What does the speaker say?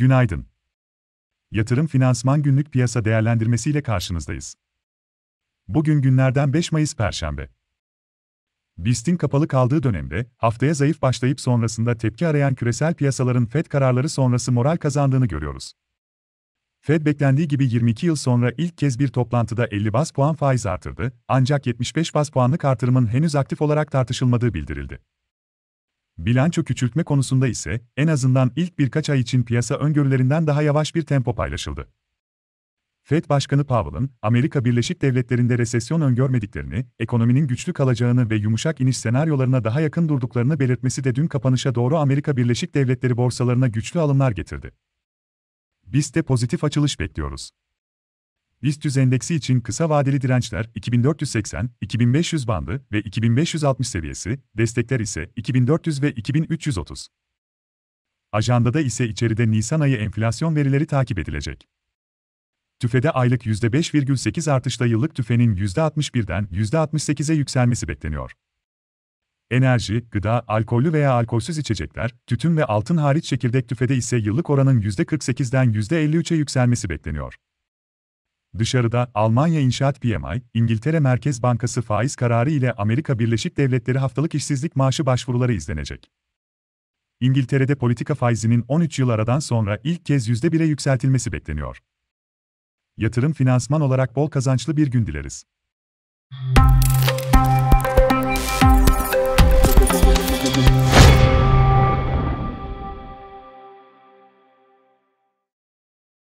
Günaydın. Yatırım Finansman Günlük Piyasa Değerlendirmesi ile karşınızdayız. Bugün günlerden 5 Mayıs Perşembe. BIST'in kapalı kaldığı dönemde, haftaya zayıf başlayıp sonrasında tepki arayan küresel piyasaların FED kararları sonrası moral kazandığını görüyoruz. Fed beklendiği gibi 22 yıl sonra ilk kez bir toplantıda 50 bas puan faiz artırdı, ancak 75 bas puanlık artırımın henüz aktif olarak tartışılmadığı bildirildi. Bilanço küçültme konusunda ise en azından ilk birkaç ay için piyasa öngörülerinden daha yavaş bir tempo paylaşıldı. Fed Başkanı Powell'ın Amerika Birleşik Devletleri'nde resesyon öngörmediklerini, ekonominin güçlü kalacağını ve yumuşak iniş senaryolarına daha yakın durduklarını belirtmesi de dün kapanışa doğru Amerika Birleşik Devletleri borsalarına güçlü alımlar getirdi. Biz de pozitif açılış bekliyoruz. BIST endeksi için kısa vadeli dirençler 2480, 2500 bandı ve 2560 seviyesi, destekler ise 2400 ve 2330. Ajandada ise içeride Nisan ayı enflasyon verileri takip edilecek. TÜFE'de aylık %5,8 artışla yıllık TÜFE'nin %61'den %68'e yükselmesi bekleniyor. Enerji, gıda, alkollü veya alkolsüz içecekler, tütün ve altın hariç çekirdek tüfede ise yıllık oranın %48'den %53'e yükselmesi bekleniyor. Dışarıda, Almanya İnşaat PMI, İngiltere Merkez Bankası faiz kararı ile Amerika Birleşik Devletleri haftalık işsizlik maaşı başvuruları izlenecek. İngiltere'de politika faizinin 13 yıl aradan sonra ilk kez %1'e yükseltilmesi bekleniyor. Yatırım finansman olarak bol kazançlı bir gün dileriz.